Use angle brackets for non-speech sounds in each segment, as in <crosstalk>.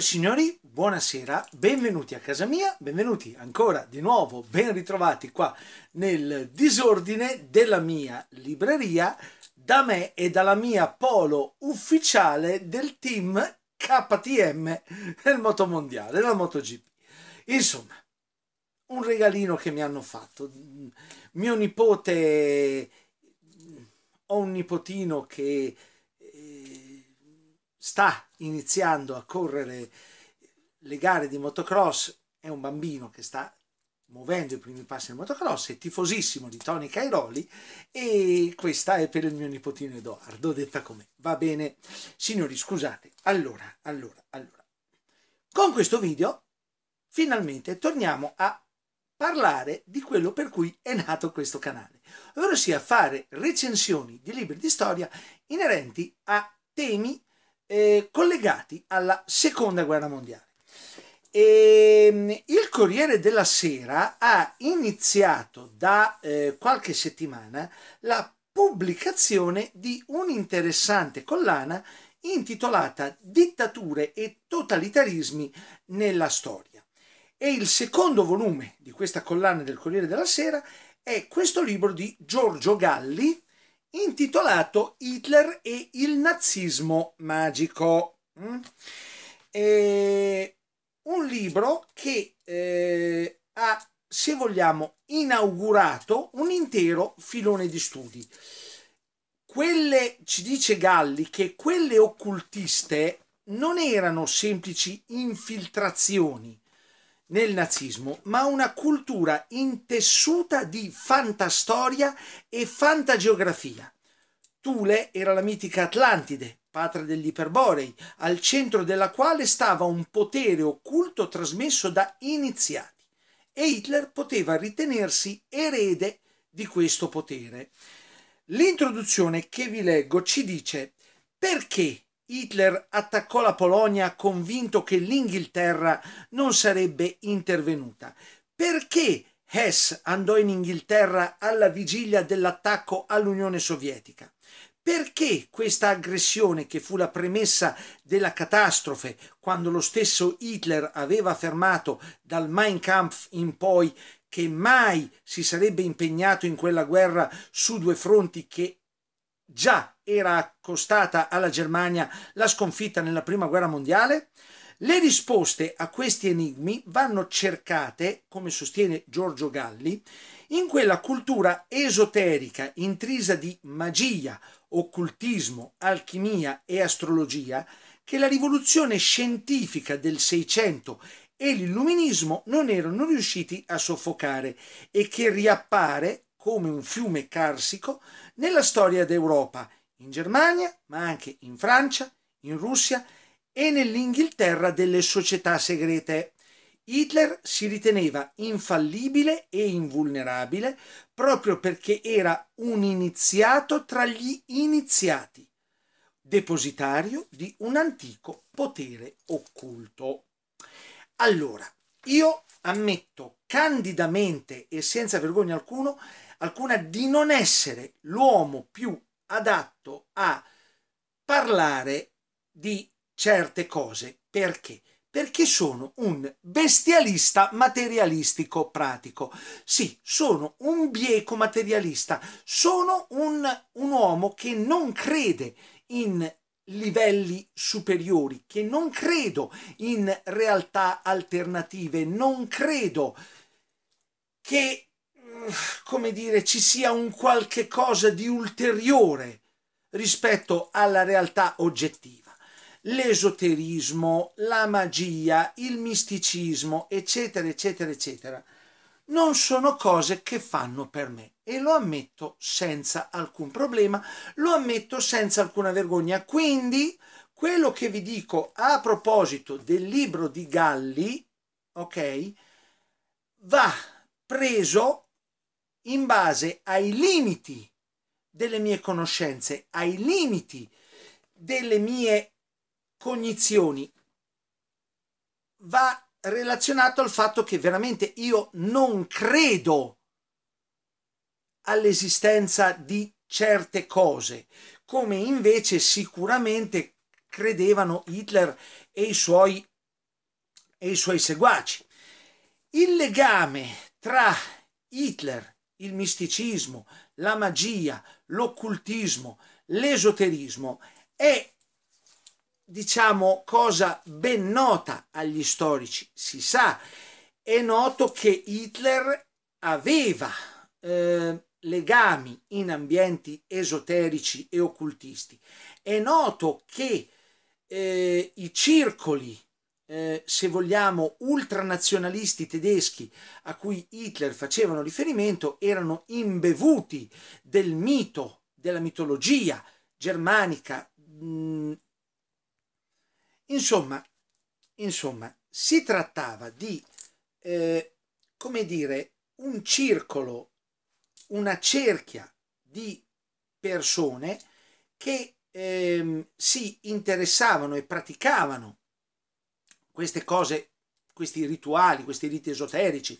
Signore e signori, buonasera, benvenuti a casa mia, benvenuti ancora di nuovo, ben ritrovati qua nel disordine della mia libreria, da me e dalla mia polo ufficiale del team KTM del motomondiale, la MotoGP. Insomma, un regalino che mi hanno fatto. Mio nipote, ho un nipotino che sta iniziando a correre le gare di motocross, è un bambino che sta muovendo i primi passi del motocross, è tifosissimo di Tony Cairoli e questa è per il mio nipotino Edoardo, detta come va bene. Signori, scusate, allora, allora, allora. Con questo video finalmente torniamo a parlare di quello per cui è nato questo canale, ovvero sia fare recensioni di libri di storia inerenti a temi eh, collegati alla seconda guerra mondiale. E, ehm, il Corriere della Sera ha iniziato da eh, qualche settimana la pubblicazione di un'interessante collana intitolata Dittature e totalitarismi nella storia. E il secondo volume di questa collana del Corriere della Sera è questo libro di Giorgio Galli, intitolato Hitler e il nazismo magico. Mm? E un libro che eh, ha, se vogliamo, inaugurato un intero filone di studi. Quelle, ci dice Galli, che quelle occultiste non erano semplici infiltrazioni, nel nazismo, ma una cultura intessuta di fantastoria e fantageografia. Thule era la mitica Atlantide, patria degli Iperborei, al centro della quale stava un potere occulto trasmesso da iniziati e Hitler poteva ritenersi erede di questo potere. L'introduzione che vi leggo ci dice perché Hitler attaccò la Polonia convinto che l'Inghilterra non sarebbe intervenuta. Perché Hess andò in Inghilterra alla vigilia dell'attacco all'Unione Sovietica? Perché questa aggressione, che fu la premessa della catastrofe, quando lo stesso Hitler aveva affermato dal Mein Kampf in poi che mai si sarebbe impegnato in quella guerra su due fronti che già era costata alla Germania la sconfitta nella Prima Guerra Mondiale? Le risposte a questi enigmi vanno cercate, come sostiene Giorgio Galli, in quella cultura esoterica intrisa di magia, occultismo, alchimia e astrologia che la rivoluzione scientifica del Seicento e l'illuminismo non erano riusciti a soffocare e che riappare come un fiume carsico nella storia d'Europa, in Germania, ma anche in Francia, in Russia e nell'Inghilterra delle società segrete. Hitler si riteneva infallibile e invulnerabile proprio perché era un iniziato tra gli iniziati, depositario di un antico potere occulto. Allora, io ammetto candidamente e senza vergogna alcuno alcuna di non essere l'uomo più adatto a parlare di certe cose. Perché? Perché sono un bestialista materialistico pratico. Sì, sono un bieco materialista, sono un, un uomo che non crede in livelli superiori, che non credo in realtà alternative, non credo che come dire, ci sia un qualche cosa di ulteriore rispetto alla realtà oggettiva. L'esoterismo, la magia, il misticismo, eccetera, eccetera, eccetera, non sono cose che fanno per me e lo ammetto senza alcun problema, lo ammetto senza alcuna vergogna. Quindi quello che vi dico a proposito del libro di Galli, ok, va preso in base ai limiti delle mie conoscenze, ai limiti delle mie cognizioni, va relazionato al fatto che veramente io non credo all'esistenza di certe cose, come invece sicuramente credevano Hitler e i suoi, e i suoi seguaci. Il legame tra Hitler il misticismo, la magia, l'occultismo, l'esoterismo è diciamo cosa ben nota agli storici, si sa, è noto che Hitler aveva eh, legami in ambienti esoterici e occultisti. È noto che eh, i circoli eh, se vogliamo, ultranazionalisti tedeschi a cui Hitler facevano riferimento erano imbevuti del mito, della mitologia germanica. Mm. Insomma, insomma si trattava di, eh, come dire, un circolo, una cerchia di persone che eh, si interessavano e praticavano queste cose, questi rituali, questi riti esoterici,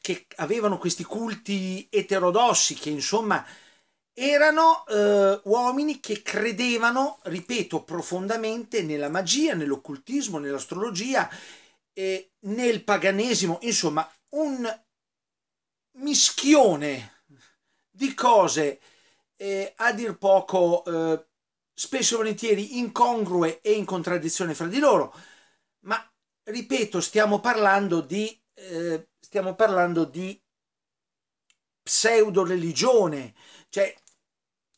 che avevano questi culti eterodossi, che insomma erano eh, uomini che credevano, ripeto, profondamente nella magia, nell'occultismo, nell'astrologia, eh, nel paganesimo, insomma, un mischione di cose eh, a dir poco eh, spesso e volentieri incongrue e in contraddizione fra di loro, ma ripeto, stiamo parlando di, eh, stiamo parlando di pseudo-religione, cioè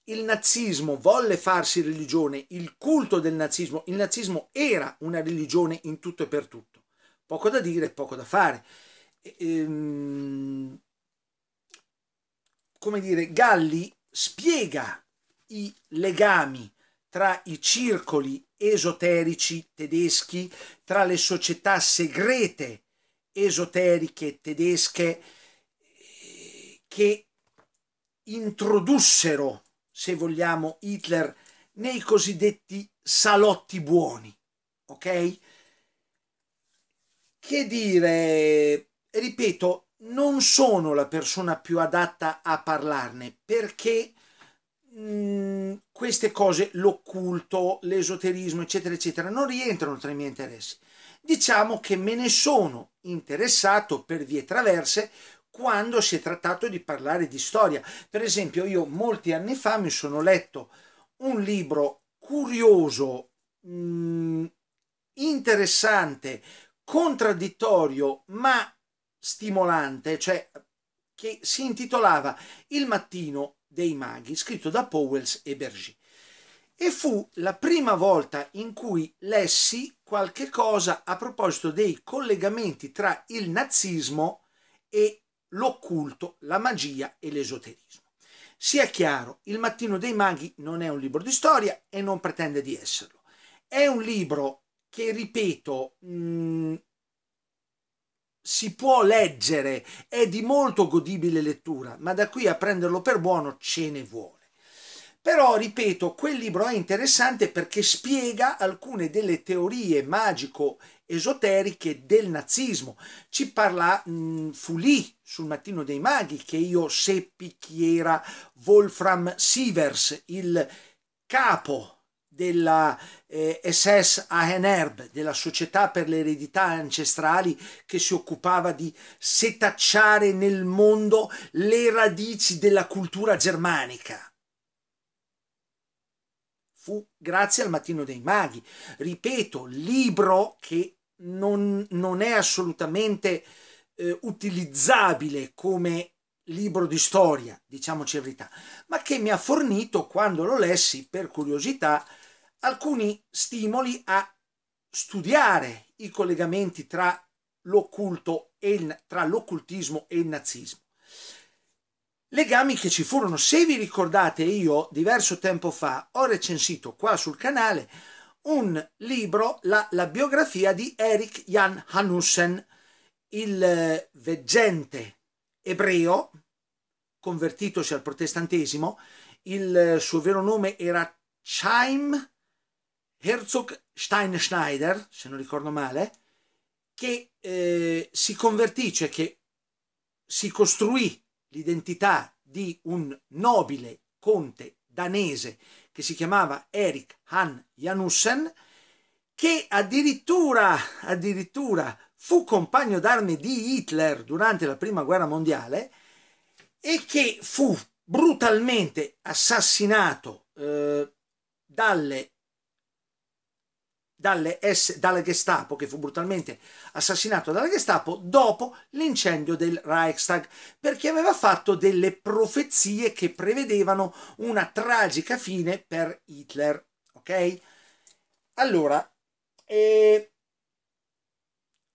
il nazismo volle farsi religione, il culto del nazismo, il nazismo era una religione in tutto e per tutto, poco da dire, poco da fare. Ehm, come dire, Galli spiega i legami tra i circoli esoterici tedeschi, tra le società segrete esoteriche tedesche che introdussero, se vogliamo, Hitler nei cosiddetti salotti buoni. Ok? Che dire, ripeto, non sono la persona più adatta a parlarne perché Mm, queste cose, l'occulto, l'esoterismo, eccetera, eccetera, non rientrano tra i miei interessi. Diciamo che me ne sono interessato per vie traverse quando si è trattato di parlare di storia. Per esempio, io molti anni fa mi sono letto un libro curioso, mh, mm, interessante, contraddittorio, ma stimolante, cioè che si intitolava Il mattino dei maghi, scritto da Powells e Berger. E fu la prima volta in cui lessi qualche cosa a proposito dei collegamenti tra il nazismo e l'occulto, la magia e l'esoterismo. Sia chiaro, Il mattino dei maghi non è un libro di storia e non pretende di esserlo. È un libro che, ripeto, mh, mm, si può leggere, è di molto godibile lettura, ma da qui a prenderlo per buono ce ne vuole. Però, ripeto, quel libro è interessante perché spiega alcune delle teorie magico-esoteriche del nazismo. Ci parla mh, mm, Fulì sul Mattino dei Maghi, che io seppi chi era Wolfram Sievers, il capo della eh, SS Ahenerb, della Società per le Eredità Ancestrali, che si occupava di setacciare nel mondo le radici della cultura germanica. Fu grazie al Mattino dei Maghi. Ripeto, libro che non, non è assolutamente eh, utilizzabile come libro di storia, diciamoci la verità, ma che mi ha fornito, quando lo lessi per curiosità, alcuni stimoli a studiare i collegamenti tra l'occulto e il, tra l'occultismo e il nazismo. Legami che ci furono, se vi ricordate io diverso tempo fa ho recensito qua sul canale un libro, la, la biografia di Eric Jan Hannussen, il eh, veggente ebreo, convertitosi al protestantesimo, il eh, suo vero nome era Chaim Herzog Steinschneider, se non ricordo male, che eh, si convertì, cioè che si costruì l'identità di un nobile conte danese che si chiamava Erik Han Janussen, che addirittura, addirittura fu compagno d'armi di Hitler durante la prima guerra mondiale e che fu brutalmente assassinato eh, dalle, dalle, S, dalle Gestapo, che fu brutalmente assassinato dalla Gestapo dopo l'incendio del Reichstag, perché aveva fatto delle profezie che prevedevano una tragica fine per Hitler. Ok? Allora, eh,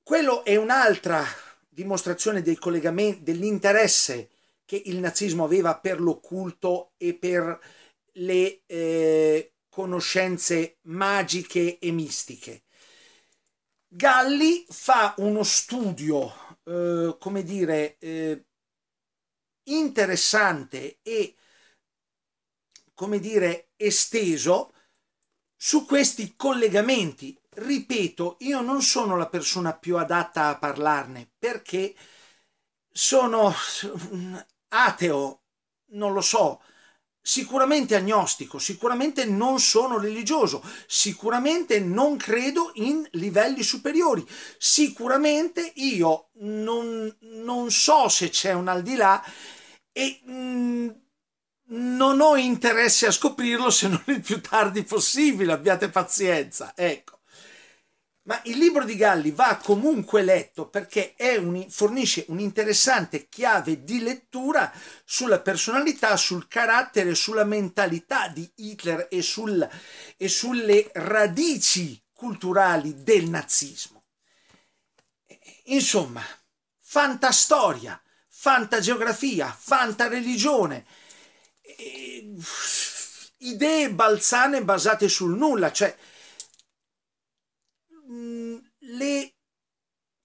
quello è un'altra dimostrazione del collegamento, dell'interesse che il nazismo aveva per l'occulto e per le eh, conoscenze magiche e mistiche. Galli fa uno studio, eh, come dire, eh, interessante e, come dire, esteso su questi collegamenti ripeto, io non sono la persona più adatta a parlarne perché sono ateo, non lo so, sicuramente agnostico, sicuramente non sono religioso, sicuramente non credo in livelli superiori, sicuramente io non, non so se c'è un al di là e mm, non ho interesse a scoprirlo se non il più tardi possibile, abbiate pazienza, ecco. Ma il libro di Galli va comunque letto perché un, fornisce un'interessante chiave di lettura sulla personalità, sul carattere, sulla mentalità di Hitler e, sul, e sulle radici culturali del nazismo. Insomma, fantastoria, fantageografia, fantareligione, idee balzane basate sul nulla, cioè Mm, le,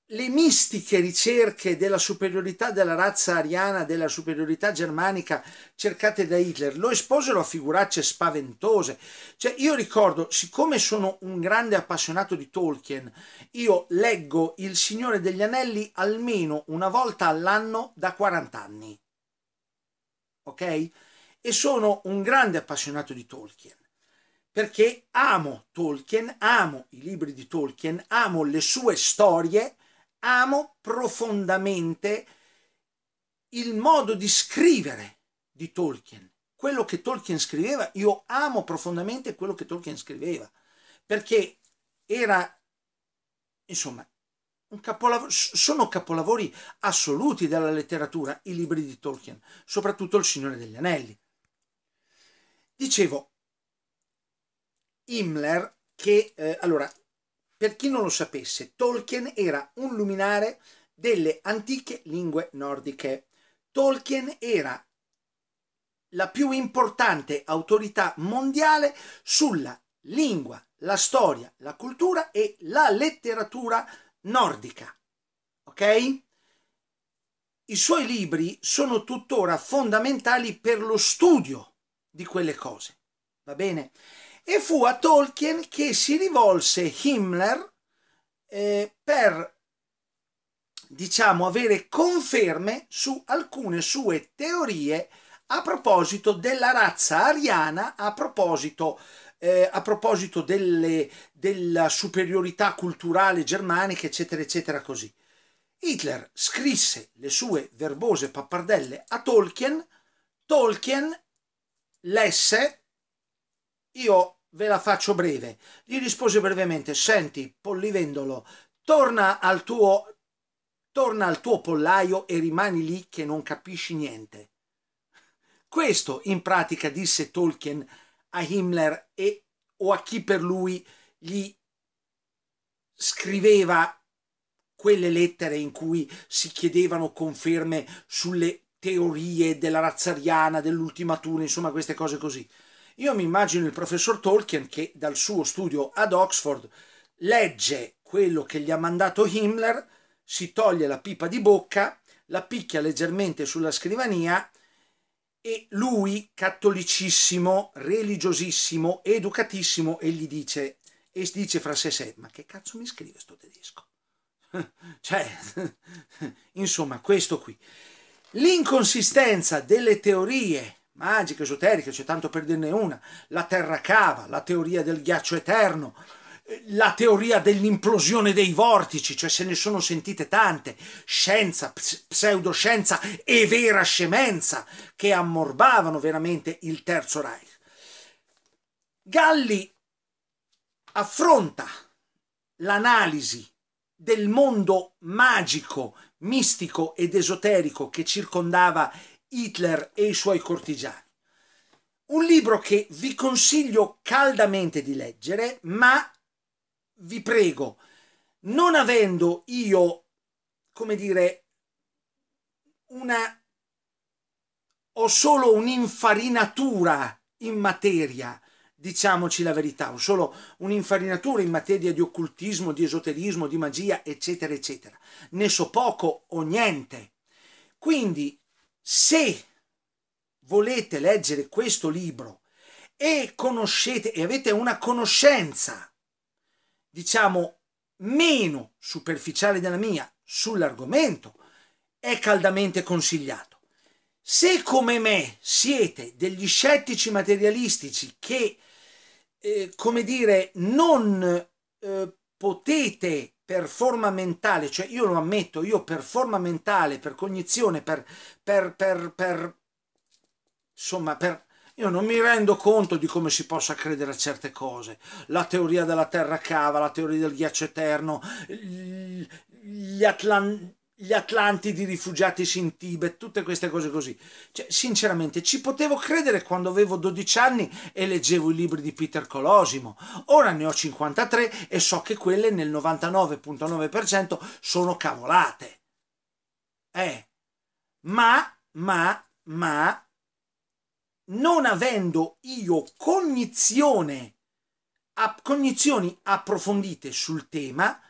le mistiche ricerche della superiorità della razza ariana, della superiorità germanica cercate da Hitler, lo esposero a figuracce spaventose. Cioè, io ricordo, siccome sono un grande appassionato di Tolkien, io leggo Il Signore degli Anelli almeno una volta all'anno da 40 anni. Ok? E sono un grande appassionato di Tolkien perché amo Tolkien, amo i libri di Tolkien, amo le sue storie, amo profondamente il modo di scrivere di Tolkien. Quello che Tolkien scriveva, io amo profondamente quello che Tolkien scriveva, perché era, insomma, Capolavo- sono capolavori assoluti della letteratura i libri di Tolkien, soprattutto Il Signore degli Anelli. Dicevo, Himmler che, eh, allora, per chi non lo sapesse, Tolkien era un luminare delle antiche lingue nordiche. Tolkien era la più importante autorità mondiale sulla lingua, la storia, la cultura e la letteratura nordica. Ok? I suoi libri sono tuttora fondamentali per lo studio di quelle cose. Va bene? e fu a Tolkien che si rivolse Himmler eh, per diciamo avere conferme su alcune sue teorie a proposito della razza ariana, a proposito, eh, a proposito delle, della superiorità culturale germanica, eccetera, eccetera, così. Hitler scrisse le sue verbose pappardelle a Tolkien, Tolkien lesse, io ve la faccio breve. Gli rispose brevemente, senti, pollivendolo, torna al tuo, torna al tuo pollaio e rimani lì che non capisci niente. Questo in pratica disse Tolkien a Himmler e, o a chi per lui gli scriveva quelle lettere in cui si chiedevano conferme sulle teorie della razza ariana, dell'ultima tune, insomma queste cose così. Io mi immagino il professor Tolkien che dal suo studio ad Oxford legge quello che gli ha mandato Himmler, si toglie la pipa di bocca, la picchia leggermente sulla scrivania e lui, cattolicissimo, religiosissimo, educatissimo, e gli dice, e dice fra sé sé, ma che cazzo mi scrive sto tedesco? <laughs> cioè, <laughs> insomma, questo qui. L'inconsistenza delle teorie magiche, esoteriche, c'è tanto per dirne una, la terra cava, la teoria del ghiaccio eterno, la teoria dell'implosione dei vortici, cioè se ne sono sentite tante, scienza, pseudoscienza e vera scemenza che ammorbavano veramente il Terzo Reich. Galli affronta l'analisi del mondo magico, mistico ed esoterico che circondava il Hitler e i suoi cortigiani. Un libro che vi consiglio caldamente di leggere, ma vi prego, non avendo io, come dire, una... ho solo un'infarinatura in materia, diciamoci la verità, ho solo un'infarinatura in materia di occultismo, di esoterismo, di magia, eccetera, eccetera. Ne so poco o niente. Quindi se volete leggere questo libro e conoscete e avete una conoscenza, diciamo, meno superficiale della mia sull'argomento, è caldamente consigliato. Se come me siete degli scettici materialistici che, eh, come dire, non eh, potete per forma mentale, cioè io lo ammetto, io per forma mentale, per cognizione, per, per, per, per insomma, per, io non mi rendo conto di come si possa credere a certe cose. La teoria della terra cava, la teoria del ghiaccio eterno, gli, Atlan gli Atlantidi rifugiatisi in Tibet, tutte queste cose così. Cioè, sinceramente, ci potevo credere quando avevo 12 anni e leggevo i libri di Peter Colosimo. Ora ne ho 53 e so che quelle nel 99.9% sono cavolate. Eh, ma, ma, ma, non avendo io cognizione, a, cognizioni approfondite sul tema,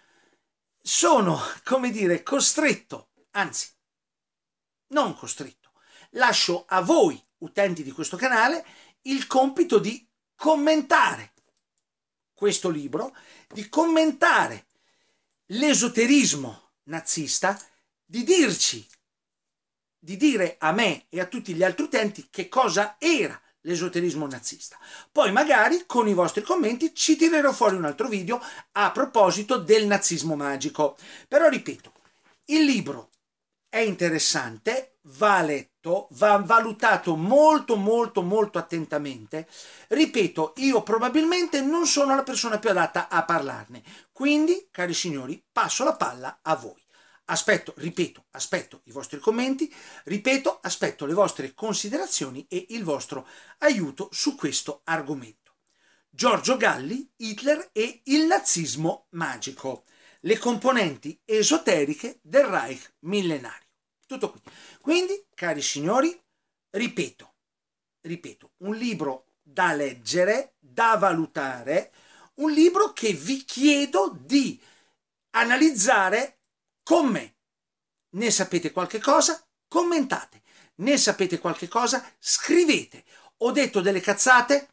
sono, come dire, costretto, anzi, non costretto, lascio a voi, utenti di questo canale, il compito di commentare questo libro, di commentare l'esoterismo nazista, di dirci, di dire a me e a tutti gli altri utenti che cosa era l'esoterismo nazista. Poi magari con i vostri commenti ci tirerò fuori un altro video a proposito del nazismo magico. Però ripeto, il libro è interessante, va letto, va valutato molto molto molto attentamente. Ripeto, io probabilmente non sono la persona più adatta a parlarne. Quindi, cari signori, passo la palla a voi. Aspetto, ripeto, aspetto i vostri commenti, ripeto, aspetto le vostre considerazioni e il vostro aiuto su questo argomento. Giorgio Galli, Hitler e il nazismo magico, le componenti esoteriche del Reich millenario. Tutto qui. Quindi, cari signori, ripeto, ripeto, un libro da leggere, da valutare, un libro che vi chiedo di analizzare con me. Ne sapete qualche cosa? Commentate. Ne sapete qualche cosa? Scrivete. Ho detto delle cazzate?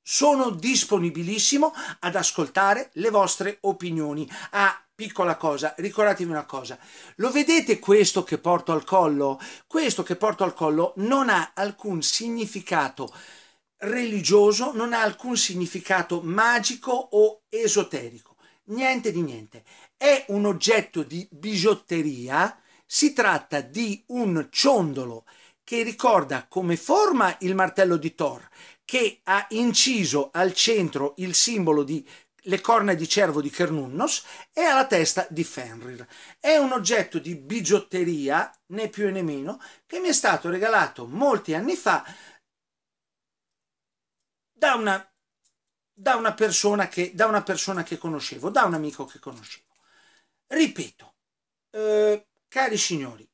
Sono disponibilissimo ad ascoltare le vostre opinioni. Ah, piccola cosa, ricordatevi una cosa. Lo vedete questo che porto al collo? Questo che porto al collo non ha alcun significato religioso non ha alcun significato magico o esoterico. Niente di niente. È un oggetto di bigiotteria, si tratta di un ciondolo che ricorda come forma il martello di Thor, che ha inciso al centro il simbolo di le corna di cervo di Cernunnos e alla testa di Fenrir. È un oggetto di bigiotteria, né più né meno, che mi è stato regalato molti anni fa da una da una persona che, da una persona che conoscevo, da un amico che conoscevo. Ripeto, eh, cari signori,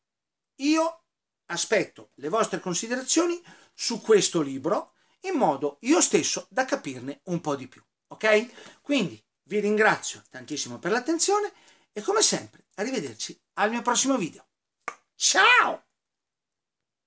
io aspetto le vostre considerazioni su questo libro in modo io stesso da capirne un po' di più, ok? Quindi vi ringrazio tantissimo per l'attenzione e come sempre arrivederci al mio prossimo video. Ciao!